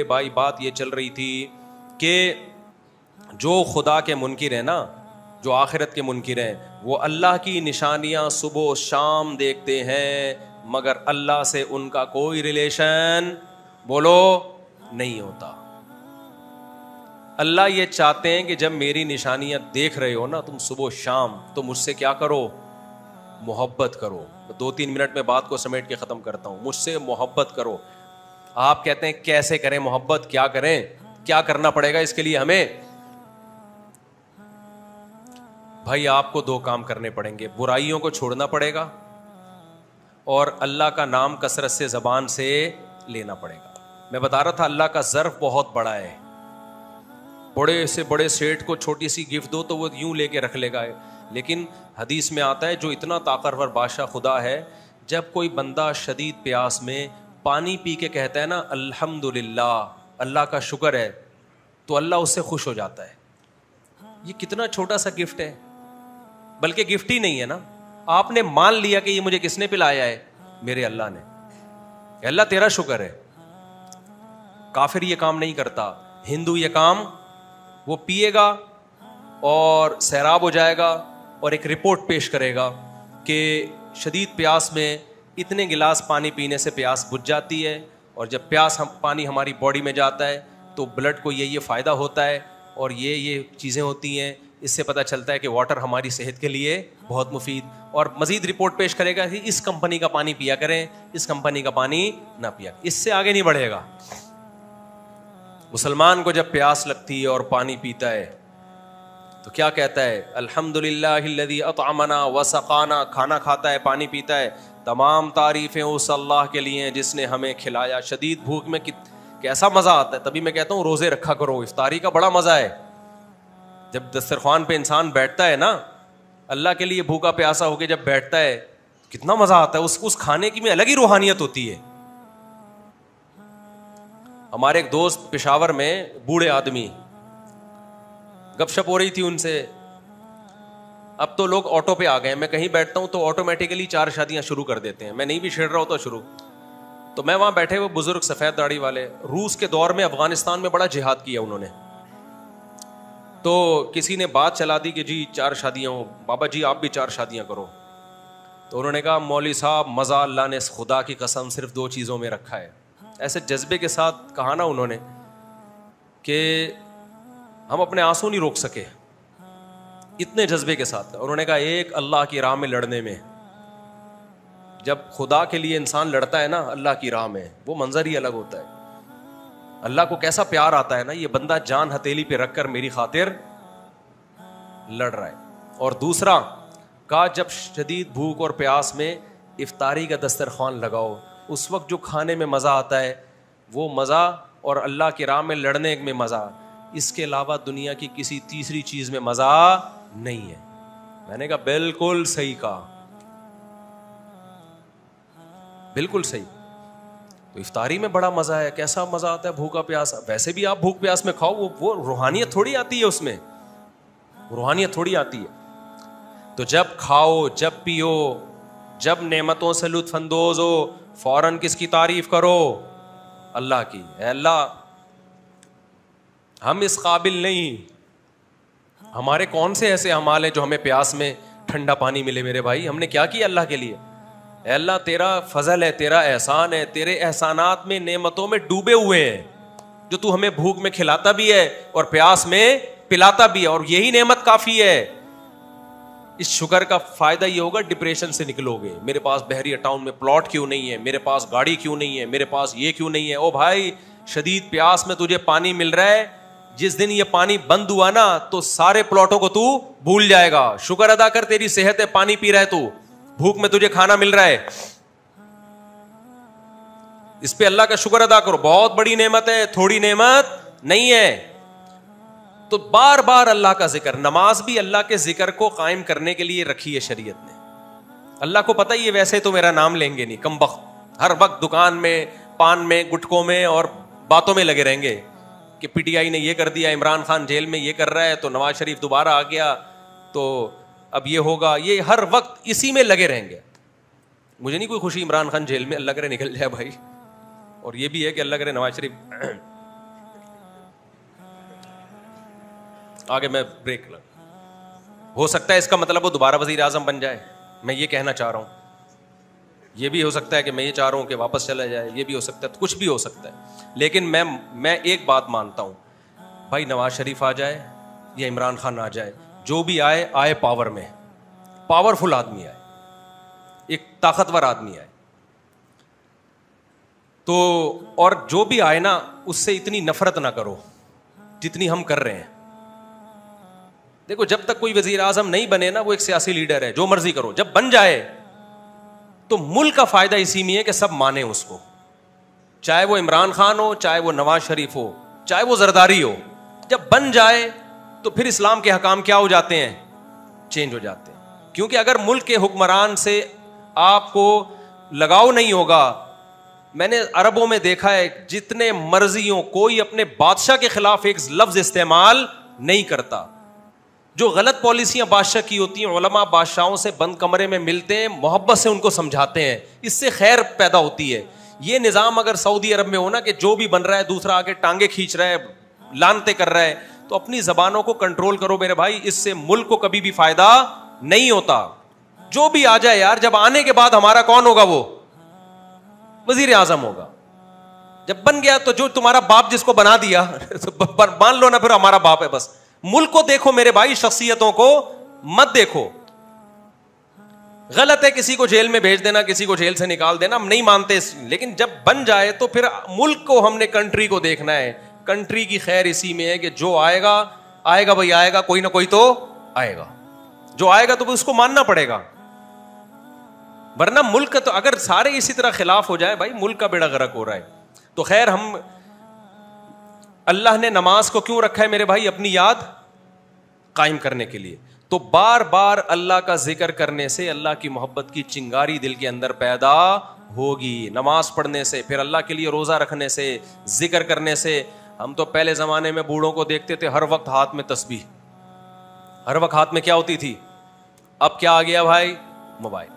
थे भाई बात ये चल रही थी कि जो खुदा के मुनकर हैं ना जो आखिरत के मुनकर हैं वो अल्लाह की निशानियाँ सुबह शाम देखते हैं मगर अल्लाह से उनका कोई रिलेशन बोलो नहीं होता अल्लाह ये चाहते हैं कि जब मेरी निशानियां देख रहे हो ना तुम सुबह शाम तो मुझसे क्या करो मोहब्बत करो दो तीन मिनट में बात को समेट के ख़त्म करता हूं मुझसे मोहब्बत करो आप कहते हैं कैसे करें मोहब्बत क्या करें क्या करना पड़ेगा इसके लिए हमें भाई आपको दो काम करने पड़ेंगे बुराइयों को छोड़ना पड़ेगा और अल्लाह का नाम कसरत से जबान से लेना पड़ेगा मैं बता रहा था अल्लाह का जर्फ बहुत बड़ा है बड़े से बड़े सेठ को छोटी सी गिफ्ट दो तो वो यूं लेके रख लेगा लेकिन हदीस में आता है जो इतना ताकतवर बादशाह खुदा है जब कोई बंदा शदीद प्यास में पानी पी के कहता है ना अल्हम्दुलिल्लाह अल्लाह का शुक्र है तो अल्लाह उससे खुश हो जाता है ये कितना छोटा सा गिफ्ट है बल्कि गिफ्ट ही नहीं है ना आपने मान लिया कि ये मुझे किसने पिलाया है मेरे अल्लाह ने अल्लाह तेरा शुक्र है काफिर ये काम नहीं करता हिंदू ये काम वो पिएगा और सैराब हो जाएगा और एक रिपोर्ट पेश करेगा कि शदीद प्यास में इतने गिलास पानी पीने से प्यास बुझ जाती है और जब प्यास हम पानी हमारी बॉडी में जाता है तो ब्लड को ये ये फ़ायदा होता है और ये ये चीज़ें होती हैं इससे पता चलता है कि वाटर हमारी सेहत के लिए बहुत मुफीद और मज़ीद रिपोर्ट पेश करेगा कि इस कंपनी का पानी पिया करें इस कंपनी का पानी ना पिया इससे आगे नहीं बढ़ेगा मुसलमान को जब प्यास लगती है और पानी पीता है तो क्या कहता है अल्हम्दुलिल्लाह अतआमना व खाना खाता है पानी पीता है तमाम तारीफ़ें उस अल्लाह के लिए हैं जिसने हमें खिलाया शदीद भूख में कित कैसा मज़ा आता है तभी मैं कहता हूँ रोज़े रखा करो इफ्तारी का बड़ा मज़ा है जब दस्तरखान पे इंसान बैठता है ना अल्लाह के लिए भूखा प्यासा होके जब बैठता है कितना मज़ा आता है उस उस खाने की में अलग ही रूहानियत होती है हमारे एक दोस्त पेशावर में बूढ़े आदमी गपशप हो रही थी उनसे अब तो लोग ऑटो पे आ गए मैं कहीं बैठता हूँ तो ऑटोमेटिकली चार शादियाँ शुरू कर देते हैं मैं नहीं भी छेड़ रहा होता तो शुरू तो मैं वहाँ बैठे हुए बुजुर्ग सफ़ेद दाढ़ी वाले रूस के दौर में अफगानिस्तान में बड़ा जिहाद किया उन्होंने तो किसी ने बात चला दी कि जी चार शादियाँ हो बाबा जी आप भी चार शादियाँ करो तो उन्होंने कहा मौली साहब मज़ा अल्लाह ने खुदा की कसम सिर्फ दो चीज़ों में रखा है ऐसे जज्बे के साथ कहा ना उन्होंने कि हम अपने आंसू नहीं रोक सके इतने जज्बे के साथ उन्होंने कहा एक अल्लाह की राह में लड़ने में जब खुदा के लिए इंसान लड़ता है ना अल्लाह की राह में वो मंजर ही अलग होता है अल्लाह को कैसा प्यार आता है ना ये बंदा जान हथेली पे रखकर मेरी खातिर लड़ रहा है और दूसरा कहा जब शदीद भूख और प्यास में इफ्तारी का दस्तरखान लगाओ उस वक्त जो खाने में मज़ा आता है वो मज़ा और अल्लाह के राह में लड़ने में मज़ा इसके अलावा दुनिया की किसी तीसरी चीज़ में मज़ा नहीं है मैंने कहा बिल्कुल सही कहा बिल्कुल सही तो इफ्तारी में बड़ा मजा है कैसा मजा आता है भूखा प्यास वैसे भी आप भूख प्यास में खाओ वो वो रूहानियत थोड़ी आती है उसमें रूहानियत थोड़ी आती है तो जब खाओ जब पियो जब नेमतों से लुत्फानंदोज हो फौरन किसकी तारीफ करो अल्लाह की अल्लाह हम इस काबिल नहीं हमारे कौन से ऐसे अमाल हैं जो हमें प्यास में ठंडा पानी मिले मेरे भाई हमने क्या किया अल्लाह के लिए अल्लाह तेरा फजल है तेरा एहसान है तेरे एहसानात में नेमतों में डूबे हुए हैं जो तू हमें भूख में खिलाता भी है और प्यास में पिलाता भी है और यही नेमत काफी है इस शुगर का फायदा ये होगा डिप्रेशन से निकलोगे मेरे पास बहरिया टाउन में प्लॉट क्यों नहीं है मेरे पास गाड़ी क्यों नहीं है मेरे पास ये क्यों नहीं है ओ भाई शदीद प्यास में तुझे पानी मिल रहा है जिस दिन ये पानी बंद हुआ ना तो सारे प्लॉटों को तू भूल जाएगा शुक्र अदा कर तेरी सेहत है पानी पी रहा है तू भूख में तुझे खाना मिल रहा है इस पे अल्लाह का शुक्र अदा करो बहुत बड़ी नेमत है थोड़ी नेमत नहीं है तो बार बार अल्लाह का जिक्र नमाज भी अल्लाह के जिक्र को कायम करने के लिए रखी है शरीयत ने अल्लाह को पता ही है वैसे तो मेरा नाम लेंगे नहीं कम वक्त हर वक्त दुकान में पान में गुटकों में और बातों में लगे रहेंगे कि पीटीआई ने ये कर दिया इमरान खान जेल में ये कर रहा है तो नवाज शरीफ दोबारा आ गया तो अब ये होगा ये हर वक्त इसी में लगे रहेंगे मुझे नहीं कोई खुशी इमरान खान जेल में अल्लाह करे निकल जाए भाई और ये भी है कि अल्लाह करे नवाज शरीफ आगे मैं ब्रेक लग हो सकता है इसका मतलब वो दोबारा वजीर आजम बन जाए मैं ये कहना चाह रहा हूं ये भी हो सकता है कि मैं ये चाह रहा हूँ कि वापस चला जाए ये भी हो सकता है कुछ भी हो सकता है लेकिन मैं मैं एक बात मानता हूँ भाई नवाज शरीफ आ जाए या इमरान खान आ जाए जो भी आए आए पावर में पावरफुल आदमी आए एक ताकतवर आदमी आए तो और जो भी आए ना उससे इतनी नफरत ना करो जितनी हम कर रहे हैं देखो जब तक कोई वजीर आजम नहीं बने ना वो एक सियासी लीडर है जो मर्जी करो जब बन जाए तो मुल्क का फायदा इसी में है कि सब माने उसको चाहे वो इमरान खान हो चाहे वो नवाज शरीफ हो चाहे वो जरदारी हो जब बन जाए तो फिर इस्लाम के हकाम क्या हो जाते हैं चेंज हो जाते हैं क्योंकि अगर मुल्क के हुक्मरान से आपको लगाव नहीं होगा मैंने अरबों में देखा है जितने मर्जियों कोई अपने बादशाह के खिलाफ एक लफ्ज इस्तेमाल नहीं करता जो गलत पॉलिसियां बादशाह की होती हैं ओलमा बादशाहों से बंद कमरे में मिलते हैं मोहब्बत से उनको समझाते हैं इससे खैर पैदा होती है ये निज़ाम अगर सऊदी अरब में हो ना कि जो भी बन रहा है दूसरा आगे टांगे खींच रहा है लानते कर रहा है तो अपनी जबानों को कंट्रोल करो मेरे भाई इससे मुल्क को कभी भी फायदा नहीं होता जो भी आ जाए यार जब आने के बाद हमारा कौन होगा वो वजीर आजम होगा जब बन गया तो जो तुम्हारा बाप जिसको बना दिया तो मान लो ना फिर हमारा बाप है बस मुल्क को देखो मेरे भाई शख्सियतों को मत देखो गलत है किसी को जेल में भेज देना किसी को जेल से निकाल देना हम नहीं मानते लेकिन जब बन जाए तो फिर मुल्क को हमने कंट्री को देखना है कंट्री की खैर इसी में है कि जो आएगा आएगा भाई आएगा कोई ना कोई तो आएगा जो आएगा तो उसको मानना पड़ेगा वरना मुल्क तो अगर सारे इसी तरह खिलाफ हो जाए भाई मुल्क का बेड़ा गर्क हो रहा है तो खैर हम अल्लाह ने नमाज को क्यों रखा है मेरे भाई अपनी याद कायम करने के लिए तो बार बार अल्लाह का जिक्र करने से अल्लाह की मोहब्बत की चिंगारी दिल के अंदर पैदा होगी नमाज पढ़ने से फिर अल्लाह के लिए रोज़ा रखने से जिक्र करने से हम तो पहले ज़माने में बूढ़ों को देखते थे हर वक्त हाथ में तस्बी हर वक्त हाथ में क्या होती थी अब क्या आ गया भाई मोबाइल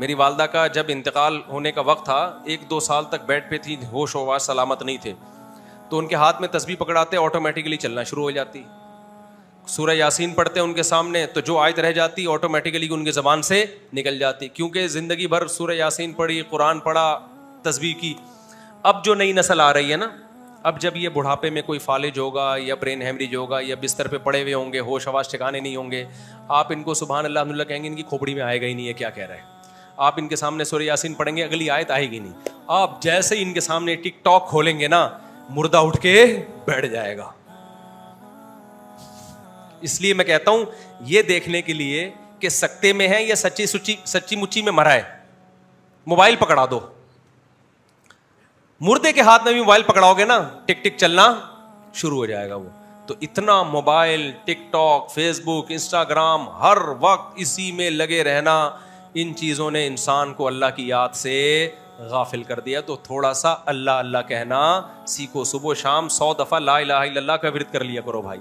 मेरी वालदा का जब इंतकाल होने का वक्त था एक दो साल तक बेड पे थी होश होवा सलामत नहीं थे तो उनके हाथ में तस्वीर पकड़ाते ऑटोमेटिकली चलना शुरू हो जाती सूर्य यासीन पढ़ते उनके सामने तो जो आयत रह जाती ऑटोमेटिकली उनकी ज़बान से निकल जाती क्योंकि ज़िंदगी भर सूर्य यासीन पढ़ी कुरान पढ़ा तस्वीर की अब जो नई नस्ल आ रही है ना अब जब ये बुढ़ापे में कोई फालिज होगा या ब्रेन हेमरेज होगा या बिस्तर पे पड़े हुए होंगे होश आवाज ठिकाने नहीं होंगे आप इनको सुबहान अल्लाह कहेंगे इनकी खोपड़ी में आएगा ही नहीं है क्या कह रहे हैं आप इनके सामने सूर्य यासीन पढ़ेंगे अगली आयत आएगी नहीं आप जैसे ही इनके सामने टिकटॉक खोलेंगे ना मुर्दा उठ के बैठ जाएगा इसलिए मैं कहता हूं यह देखने के लिए कि सकते में है या सच्ची सुची सच्ची मुच्ची में मरा है मोबाइल पकड़ा दो मुर्दे के हाथ में भी मोबाइल पकड़ाओगे ना टिक टिक चलना शुरू हो जाएगा वो तो इतना मोबाइल टिकटॉक फेसबुक इंस्टाग्राम हर वक्त इसी में लगे रहना इन चीज़ों ने इंसान को अल्लाह की याद से गाफिल कर दिया तो थोड़ा सा अल्लाह अल्लाह कहना सीखो सुबह शाम सौ दफ़ा ला इला का विरत कर लिया करो भाई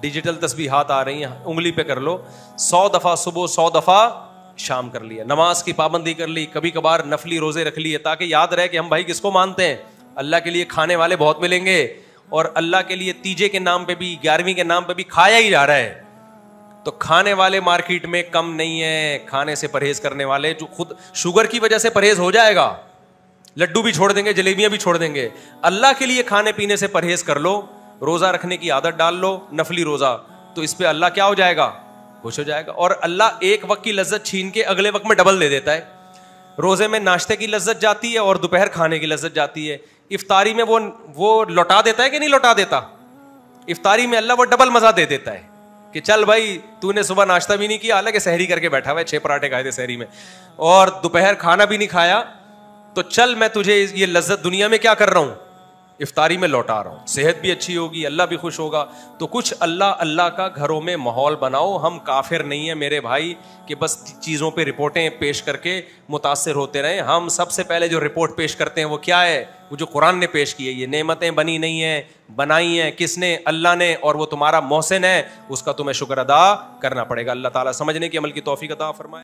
डिजिटल तस्वीर हाथ आ रही है उंगली पे कर लो सौ दफ़ा सुबह सौ दफ़ा शाम कर लिया नमाज की पाबंदी कर ली कभी कभार नफली रोज़े रख लिए ताकि याद रहे कि हम भाई किसको मानते हैं अल्लाह के लिए खाने वाले बहुत मिलेंगे और अल्लाह के लिए तीजे के नाम पे भी ग्यारहवीं के नाम पे भी खाया ही जा रहा है तो खाने वाले मार्केट में कम नहीं है खाने से परहेज करने वाले जो खुद शुगर की वजह से परहेज हो जाएगा लड्डू भी छोड़ देंगे जलेबियां भी छोड़ देंगे अल्लाह के लिए खाने पीने से परहेज कर लो रोजा रखने की आदत डाल लो नफली रोजा तो इस पर अल्लाह क्या हो जाएगा खुश हो जाएगा और अल्लाह एक वक्त की लज्जत छीन के अगले वक्त में डबल दे देता है रोजे में नाश्ते की लज्जत जाती है और दोपहर खाने की लज्जत जाती है इफ्तारी में वो वो लौटा देता है कि नहीं लौटा देता इफ्तारी में अल्लाह वो डबल मजा दे देता है कि चल भाई तूने सुबह नाश्ता भी नहीं किया हालांकि सहरी करके बैठा हुआ है पराठे खाए थे सहरी में और दोपहर खाना भी नहीं खाया तो चल मैं तुझे ये लज्जत दुनिया में क्या कर रहा हूं इफ्तारी में लौटा रहा हूँ सेहत भी अच्छी होगी अल्लाह भी खुश होगा तो कुछ अल्लाह अल्लाह का घरों में माहौल बनाओ हम काफिर नहीं है मेरे भाई कि बस चीज़ों पे रिपोर्टें पेश करके मुतासर होते रहें हम सबसे पहले जो रिपोर्ट पेश करते हैं वो क्या है वो जो कुरान ने पेश की है ये नेमतें बनी नहीं हैं बनाई हैं किसने अल्लाह ने और वो तुम्हारा मोहसिन है उसका तुम्हें शुक्र अदा करना पड़ेगा अल्लाह ताली समझने की अमल की तोफ़ी अदा फरमाए